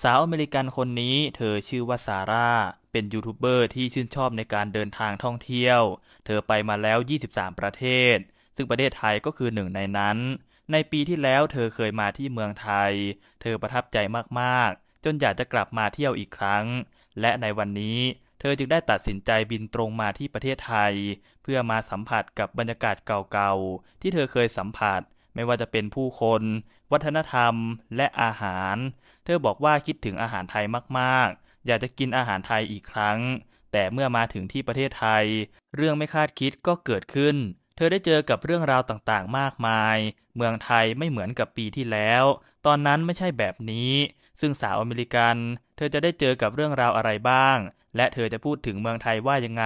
สาวอเมริกันคนนี้ เธอชื่อว่าซาร่า เป็นยูทูบเบอร์ที่ชื่นชอบในการเดินทางท่องเที่ยว เธอไปมาแล้ว 23 ประเทศ ซึ่งประเทศไทยก็คือหนึ่งในนั้น ในปีที่แล้วเธอเคยมาที่เมืองไทย เธอประทับใจมาก ๆ จนอยากจะกลับมาเที่ยวอีกครั้ง และในวันนี้เธอจึงได้ตัดสินใจบินตรงมาที่ประเทศไทย เพื่อมาสัมผัสกับบรรยากาศเก่าๆที่เธอเคยสัมผัสไม่ว่าจะเป็นผู้คน วัฒนธรรมและอาหาร เธอบอกว่าคิดถึงอาหารไทยมากๆ อยากจะกินอาหารไทยอีกครั้ง แต่เมื่อมาถึงที่ประเทศไทย เรื่องไม่คาดคิดก็เกิดขึ้น เธอได้เจอกับเรื่องราวต่างๆมากมาย เมืองไทยไม่เหมือนกับปีที่แล้ว ตอนนั้นไม่ใช่แบบนี้ ซึ่งสาวอเมริกัน เธอจะได้เจอกับเรื่องราวอะไรบ้าง และเธอจะพูดถึงเมืองไทยว่ายังไง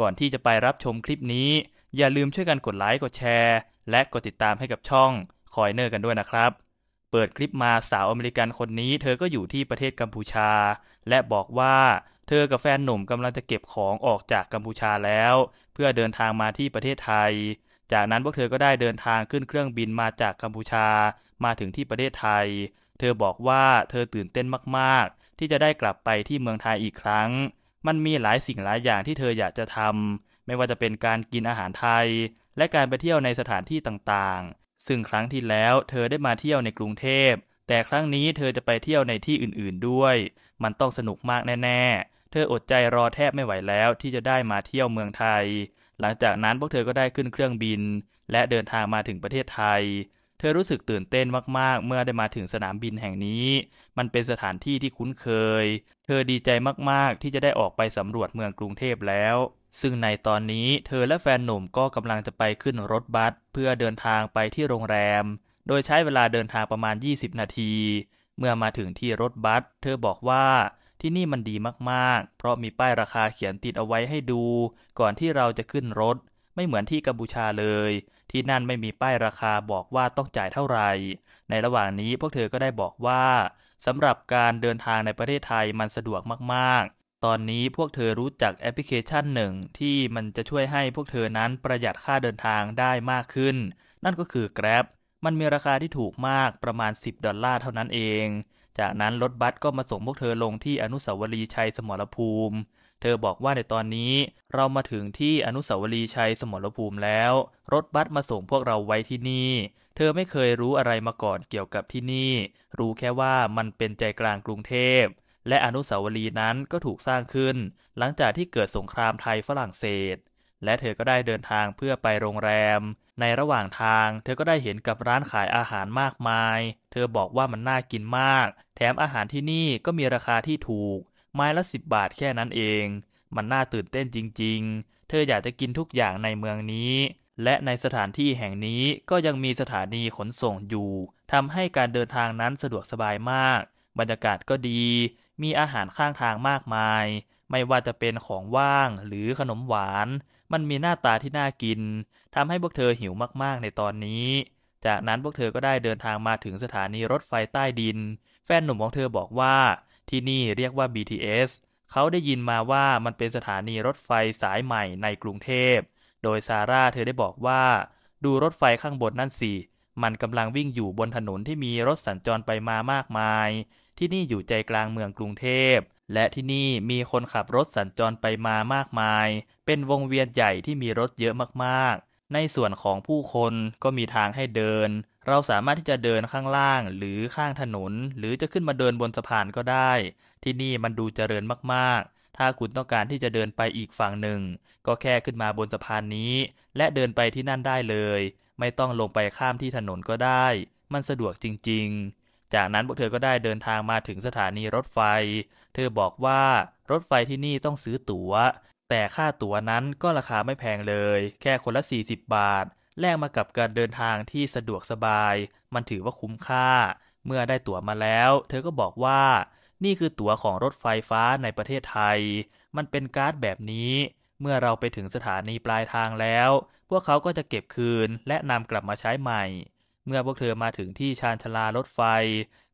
ก่อนที่จะไปรับชมคลิปนี้อย่าลืมช่วยกันกดไลค์ กดแชร์ และกดติดตามให้กับช่องคอยเนอร์กันด้วยนะครับ เปิดคลิปมาสาวอเมริกันคนนี้ เธอก็อยู่ที่ประเทศกัมพูชา และบอกว่าเธอกับแฟนหนุ่มกำลังจะเก็บของออกจากกัมพูชาแล้ว เพื่อเดินทางมาที่ประเทศไทย จากนั้นพวกเธอก็ได้เดินทางขึ้นเครื่องบินมาจากกัมพูชา มาถึงที่ประเทศไทย เธอบอกว่าเธอตื่นเต้นมาก ๆ ที่จะได้กลับไปที่เมืองไทยอีกครั้ง มันมีหลายสิ่งหลายอย่างที่เธออยากจะทำไม่ว่าจะเป็นการกินอาหารไทย และการไปเที่ยวในสถานที่ต่างๆ ซึ่งครั้งที่แล้ว เธอได้มาเที่ยวในกรุงเทพ แต่ครั้งนี้เธอจะไปเที่ยวในที่อื่นๆด้วย มันต้องสนุกมากแน่ๆ เธออดใจรอแทบไม่ไหวแล้ว ที่จะได้มาเที่ยวเมืองไทย หลังจากนั้นพวกเธอก็ได้ขึ้นเครื่องบิน และเดินทางมาถึงประเทศไทย เธอรู้สึกตื่นเต้นมากๆ เมื่อได้มาถึงสนามบินแห่งนี้ มันเป็นสถานที่ที่คุ้นเคย เธอดีใจมากๆ ที่จะได้ออกไปสำรวจเมืองกรุงเทพแล้วซึ่งในตอนนี้เธอและแฟนหนุ่มก็กำลังจะไปขึ้นรถบัสเพื่อเดินทางไปที่โรงแรม โดยใช้เวลาเดินทางประมาณ 20 นาที เมื่อมาถึงที่รถบัสเธอบอกว่าที่นี่มันดีมากๆ เพราะมีป้ายราคาเขียนติดเอาไว้ให้ดู ก่อนที่เราจะขึ้นรถ ไม่เหมือนที่กัมพูชาเลย ที่นั่นไม่มีป้ายราคาบอกว่าต้องจ่ายเท่าไหร่ในระหว่างนี้พวกเธอก็ได้บอกว่าสำหรับการเดินทางในประเทศไทยมันสะดวกมากๆตอนนี้พวกเธอรู้จักแอปพลิเคชันหนึ่งที่มันจะช่วยให้พวกเธอนั้นประหยัดค่าเดินทางได้มากขึ้น นั่นก็คือ Grab มันมีราคาที่ถูกมากประมาณ 10ดอลลาร์เท่านั้นเอง จากนั้นรถบัสก็มาส่งพวกเธอลงที่อนุสาวรีย์ชัยสมรภูมิ เธอบอกว่าในตอนนี้ เรามาถึงที่อนุสาวรีย์ชัยสมรภูมิแล้ว รถบัสมาส่งพวกเราไว้ที่นี่ เธอไม่เคยรู้อะไรมาก่อนเกี่ยวกับที่นี่ รู้แค่ว่ามันเป็นใจกลางกรุงเทพและอนุสาวรีย์นั้นก็ถูกสร้างขึ้น หลังจากที่เกิดสงครามไทยฝรั่งเศส และเธอก็ได้เดินทางเพื่อไปโรงแรม ในระหว่างทางเธอก็ได้เห็นกับร้านขายอาหารมากมาย เธอบอกว่ามันน่ากินมาก แถมอาหารที่นี่ก็มีราคาที่ถูก ไม้ละสิบบาทแค่นั้นเอง มันน่าตื่นเต้นจริง ๆ เธออยากจะกินทุกอย่างในเมืองนี้ และในสถานที่แห่งนี้ก็ยังมีสถานีขนส่งอยู่ทำให้การเดินทางนั้นสะดวกสบายมาก บรรยากาศก็ดีมีอาหารข้างทางมากมาย ไม่ว่าจะเป็นของว่างหรือขนมหวาน มันมีหน้าตาที่น่ากินทำให้พวกเธอหิวมากๆในตอนนี้ จากนั้นพวกเธอก็ได้เดินทางมาถึงสถานีรถไฟใต้ดิน แฟนหนุ่มของเธอบอกว่า ที่นี่เรียกว่า BTS เขาได้ยินมาว่ามันเป็นสถานีรถไฟสายใหม่ในกรุงเทพ โดยซาร่าเธอได้บอกว่า ดูรถไฟข้างบนนั่นสิ มันกำลังวิ่งอยู่บนถนนที่มีรถสัญจรไปมามากมายที่นี่อยู่ใจกลางเมืองกรุงเทพ และที่นี่มีคนขับรถสัญจรไปมามากมาย เป็นวงเวียนใหญ่ที่มีรถเยอะมากๆ ในส่วนของผู้คนก็มีทางให้เดิน เราสามารถที่จะเดินข้างล่างหรือข้างถนน หรือจะขึ้นมาเดินบนสะพานก็ได้ ที่นี่มันดูเจริญมากๆ ถ้าคุณต้องการที่จะเดินไปอีกฝั่งหนึ่งก็แค่ขึ้นมาบนสะพานนี้และเดินไปที่นั่นได้เลย ไม่ต้องลงไปข้ามที่ถนนก็ได้ มันสะดวกจริงๆจากนั้นพวกเธอก็ได้เดินทางมาถึงสถานีรถไฟ เธอบอกว่ารถไฟที่นี่ต้องซื้อตัว๋ว แต่ค่าตั๋วนั้นก็ราคาไม่แพงเลย แค่คนละ 40 บาท แลกมากับการเดินทางที่สะดวกสบาย มันถือว่าคุ้มค่า เมื่อได้ตั๋วมาแล้ว เธอก็บอกว่า นี่คือตั๋วของรถไฟฟ้าในประเทศไทย มันเป็นการ์ดแบบนี้ เมื่อเราไปถึงสถานีปลายทางแล้ว พวกเขาก็จะเก็บคืนและนำกลับมาใช้ใหม่เมื่อพวกเธอมาถึงที่ชานชลารถไฟ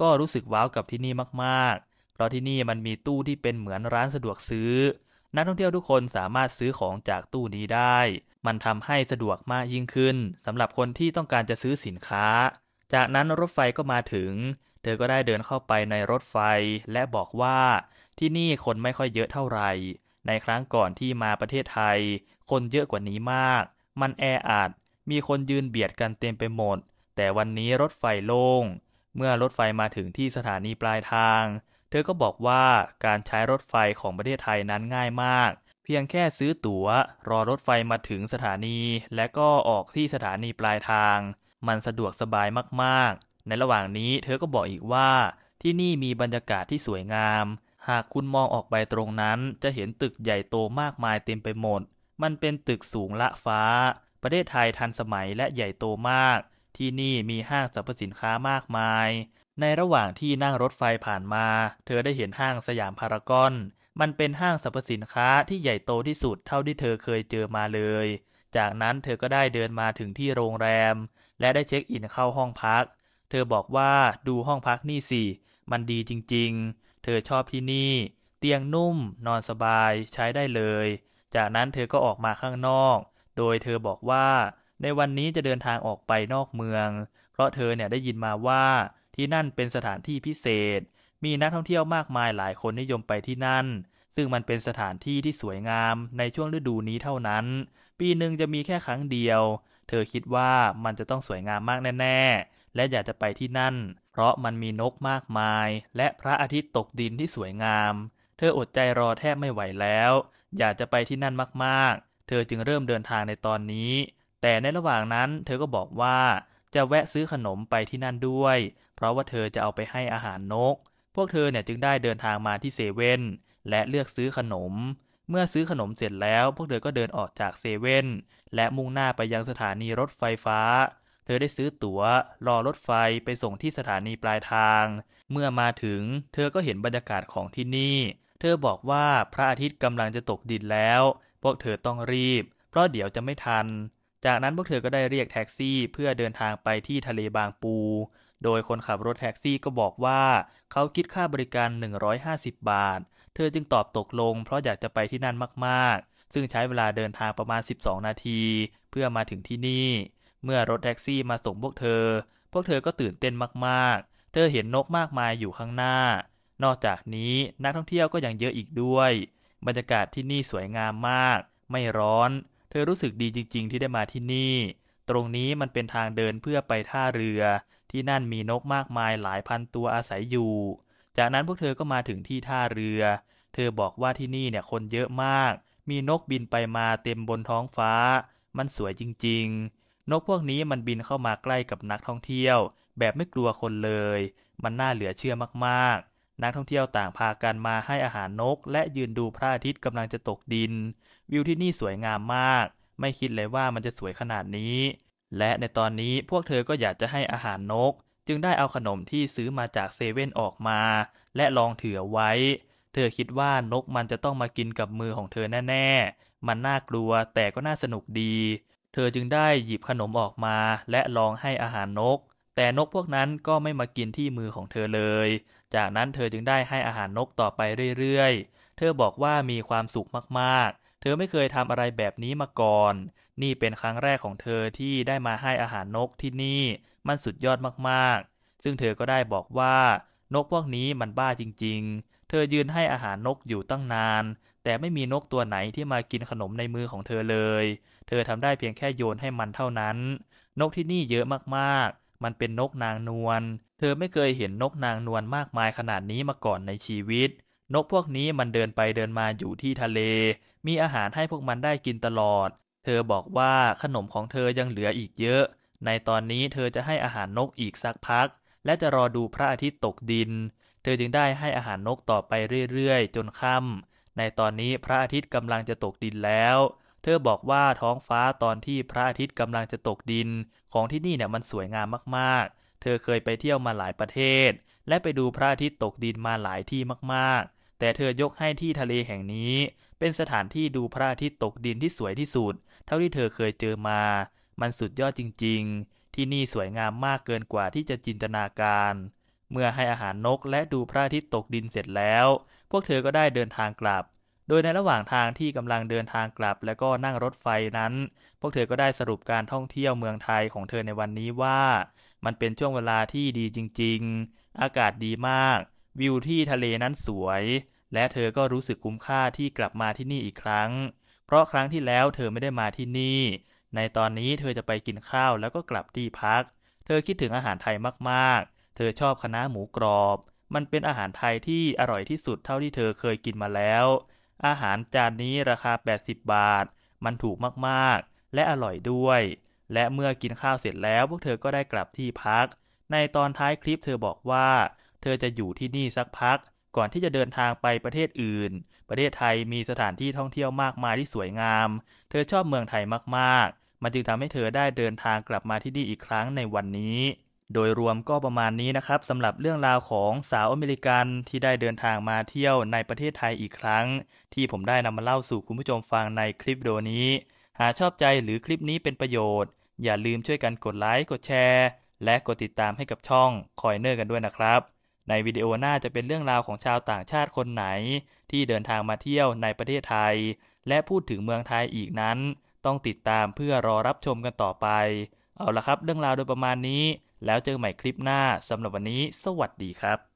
ก็รู้สึกว้าวกับที่นี่มาก ๆ เพราะที่นี่มันมีตู้ที่เป็นเหมือนร้านสะดวกซื้อ นักท่องเที่ยวทุกคนสามารถซื้อของจากตู้นี้ได้ มันทำให้สะดวกมากยิ่งขึ้นสำหรับคนที่ต้องการจะซื้อสินค้า จากนั้นรถไฟก็มาถึง เธอก็ได้เดินเข้าไปในรถไฟ และบอกว่าที่นี่คนไม่ค่อยเยอะเท่าไหร่ ในครั้งก่อนที่มาประเทศไทย คนเยอะกว่านี้มาก มันแออัดมีคนยืนเบียดกันเต็มไปหมดแต่วันนี้รถไฟโลง่ง เมื่อรถไฟมาถึงที่สถานีปลายทาง เธอก็บอกว่าการใช้รถไฟของประเทศไทยนั้นง่ายมาก เพียงแค่ซื้อตัว๋วรอรถไฟมาถึงสถานี และก็ออกที่สถานีปลายทาง มันสะดวกสบายมาก ๆ ในระหว่างนี้เธอก็บอกอีกว่า ที่นี่มีบรรยากาศที่สวยงาม หากคุณมองออกไปตรงนั้น จะเห็นตึกใหญ่โตมากมายเต็มไปหมด มันเป็นตึกสูงละฟ้า ประเทศไทยทันสมัยและใหญ่โตมากที่นี่มีห้างสรรพสินค้ามากมาย ในระหว่างที่นั่งรถไฟผ่านมา เธอได้เห็นห้างสยามพารากอน มันเป็นห้างสรรพสินค้าที่ใหญ่โตที่สุดเท่าที่เธอเคยเจอมาเลย จากนั้นเธอก็ได้เดินมาถึงที่โรงแรม และได้เช็คอินเข้าห้องพัก เธอบอกว่าดูห้องพักนี่สิ มันดีจริงๆ เธอชอบที่นี่ เตียงนุ่ม นอนสบายใช้ได้เลย จากนั้นเธอก็ออกมาข้างนอก โดยเธอบอกว่าในวันนี้จะเดินทางออกไปนอกเมือง เพราะเธอเนี่ยได้ยินมาว่า ที่นั่นเป็นสถานที่พิเศษ มีนักท่องเที่ยวมากมายหลายคนนิยมไปที่นั่น ซึ่งมันเป็นสถานที่ที่สวยงาม ในช่วงฤดูนี้เท่านั้น ปีหนึ่งจะมีแค่ครั้งเดียว เธอคิดว่ามันจะต้องสวยงามมากแน่ๆและอยากจะไปที่นั่น เพราะมันมีนกมากมาย และพระอาทิตย์ตกดินที่สวยงาม เธออดใจรอแทบไม่ไหวแล้ว อยากจะไปที่นั่นมาก ๆ เธอจึงเริ่มเดินทางในตอนนี้แต่ในระหว่างนั้นเธอก็บอกว่าจะแวะซื้อขนมไปที่นั่นด้วย เพราะว่าเธอจะเอาไปให้อาหารนก พวกเธอเนี่ยจึงได้เดินทางมาที่เซเว่นและเลือกซื้อขนม เมื่อซื้อขนมเสร็จแล้ว พวกเธอก็เดินออกจากเซเว่นและมุ่งหน้าไปยังสถานีรถไฟฟ้า เธอได้ซื้อตั๋วรอรถไฟไปส่งที่สถานีปลายทาง เมื่อมาถึง เธอก็เห็นบรรยากาศของที่นี่ เธอบอกว่าพระอาทิตย์กำลังจะตกดินแล้ว พวกเธอต้องรีบเพราะเดี๋ยวจะไม่ทันจากนั้นพวกเธอก็ได้เรียกแท็กซี่เพื่อเดินทางไปที่ทะเลบางปู โดยคนขับรถแท็กซี่ก็บอกว่า เขาคิดค่าบริการ 150 บาท เธอจึงตอบตกลงเพราะอยากจะไปที่นั่นมาก ๆ ซึ่งใช้เวลาเดินทางประมาณ 12 นาที เพื่อมาถึงที่นี่ เมื่อรถแท็กซี่มาส่งพวกเธอ พวกเธอก็ตื่นเต้นมาก ๆ เธอเห็นนกมากมายอยู่ข้างหน้า นอกจากนี้นักท่องเที่ยวก็ยังเยอะอีกด้วย บรรยากาศที่นี่สวยงามมาก ไม่ร้อนเธอรู้สึกดีจริงๆ ที่ได้มาที่นี่ ตรงนี้มันเป็นทางเดินเพื่อไปท่าเรือ ที่นั่นมีนกมากมายหลายพันตัวอาศัยอยู่ จากนั้นพวกเธอก็มาถึงที่ท่าเรือ เธอบอกว่าที่นี่เนี่ยคนเยอะมาก มีนกบินไปมาเต็มบนท้องฟ้า มันสวยจริงๆ นกพวกนี้มันบินเข้ามาใกล้กับนักท่องเที่ยว แบบไม่กลัวคนเลย มันน่าเหลือเชื่อมากๆนักท่องเที่ยวต่างพากันมาให้อาหารนก และยืนดูพระอาทิตย์กำลังจะตกดิน วิวที่นี่สวยงามมาก ไม่คิดเลยว่ามันจะสวยขนาดนี้ และในตอนนี้พวกเธอก็อยากจะให้อาหารนก จึงได้เอาขนมที่ซื้อมาจากเซเว่นออกมา และลองถือไว้ เธอคิดว่านกมันจะต้องมากินกับมือของเธอแน่ๆมันน่ากลัวแต่ก็น่าสนุกดี เธอจึงได้หยิบขนมออกมาและลองให้อาหารนกแต่นกพวกนั้นก็ไม่มากินที่มือของเธอเลย จากนั้นเธอจึงได้ให้อาหารนกต่อไปเรื่อยๆ เธอบอกว่ามีความสุขมากๆ เธอไม่เคยทำอะไรแบบนี้มาก่อน นี่เป็นครั้งแรกของเธอที่ได้มาให้อาหารนกที่นี่ มันสุดยอดมากๆ ซึ่งเธอก็ได้บอกว่านกพวกนี้มันบ้าจริงๆ เธอยืนให้อาหารนกอยู่ตั้งนาน แต่ไม่มีนกตัวไหนที่มากินขนมในมือของเธอเลย เธอทำได้เพียงแค่โยนให้มันเท่านั้น นกที่นี่เยอะมากๆมันเป็นนกนางนวล เธอไม่เคยเห็นนกนางนวลมากมายขนาดนี้มาก่อนในชีวิต นกพวกนี้มันเดินไปเดินมาอยู่ที่ทะเล มีอาหารให้พวกมันได้กินตลอด เธอบอกว่าขนมของเธอยังเหลืออีกเยอะ ในตอนนี้เธอจะให้อาหารนกอีกสักพัก และจะรอดูพระอาทิตย์ตกดิน เธอจึงได้ให้อาหารนกต่อไปเรื่อยๆจนค่ำ ในตอนนี้พระอาทิตย์กำลังจะตกดินแล้วเธอบอกว่าท้องฟ้าตอนที่พระอาทิตย์กำลังจะตกดิน ของที่นี่เนี่ยมันสวยงามมากๆ เธอเคยไปเที่ยวมาหลายประเทศ และไปดูพระอาทิตย์ตกดินมาหลายที่มากๆ แต่เธอยกให้ที่ทะเลแห่งนี้ เป็นสถานที่ดูพระอาทิตย์ตกดินที่สวยที่สุด เท่าที่เธอเคยเจอมา มันสุดยอดจริงๆ ที่นี่สวยงามมากเกินกว่าที่จะจินตนาการ เมื่อให้อาหารนกและดูพระอาทิตย์ตกดินเสร็จแล้ว พวกเธอก็ได้เดินทางกลับดยในระหว่างทางที่กำลังเดินทางกลับและก็นั่งรถไฟนั้น พวกเธอ ก็ได้สรุปการท่องเที่ยวเมืองไทยของเธอในวันนี้ว่า มันเป็นช่วงเวลาที่ดีจริงๆ อากาศดีมาก วิวที่ทะเลนั้นสวย และเธอก็รู้สึกคุ้มค่าที่กลับมาที่นี่อีกครั้ง เพราะครั้งที่แล้วเธอไม่ได้มาที่นี่ ในตอนนี้เธอจะไปกินข้าวแล้วก็กลับที่พัก เธอคิดถึงอาหารไทยมากๆ เธอชอบคณะหมูกรอบ มันเป็นอาหารไทยที่อร่อยที่สุดเท่าที่เธอเคยกินมาแล้วอาหารจานนี้ราคา 80 บาท มันถูกมากๆ และอร่อยด้วย และเมื่อกินข้าวเสร็จแล้ว พวกเธอก็ได้กลับที่พัก ในตอนท้ายคลิปเธอบอกว่า เธอจะอยู่ที่นี่สักพัก ก่อนที่จะเดินทางไปประเทศอื่น ประเทศไทยมีสถานที่ท่องเที่ยวมากมายที่สวยงาม เธอชอบเมืองไทยมากๆ มันจึงทำให้เธอได้เดินทางกลับมาที่นี่อีกครั้งในวันนี้โดยรวมก็ประมาณนี้นะครับสำหรับเรื่องราวของสาวอเมริกันที่ได้เดินทางมาเที่ยวในประเทศไทยอีกครั้ง ที่ผมได้นำมาเล่าสู่คุณผู้ชมฟังในคลิปวิดีโอนี้ หากชอบใจหรือคลิปนี้เป็นประโยชน์ อย่าลืมช่วยกันกดไลค์กดแชร์ และกดติดตามให้กับช่องคอยเนอร์กันด้วยนะครับ ในวิดีโอหน้าจะเป็นเรื่องราวของชาวต่างชาติคนไหน ที่เดินทางมาเที่ยวในประเทศไทย และพูดถึงเมืองไทยอีกนั้น ต้องติดตามเพื่อรอรับชมกันต่อไป เอาละครับเรื่องราวโดยประมาณนี้แล้วเจอใหม่คลิปหน้า สำหรับวันนี้สวัสดีครับ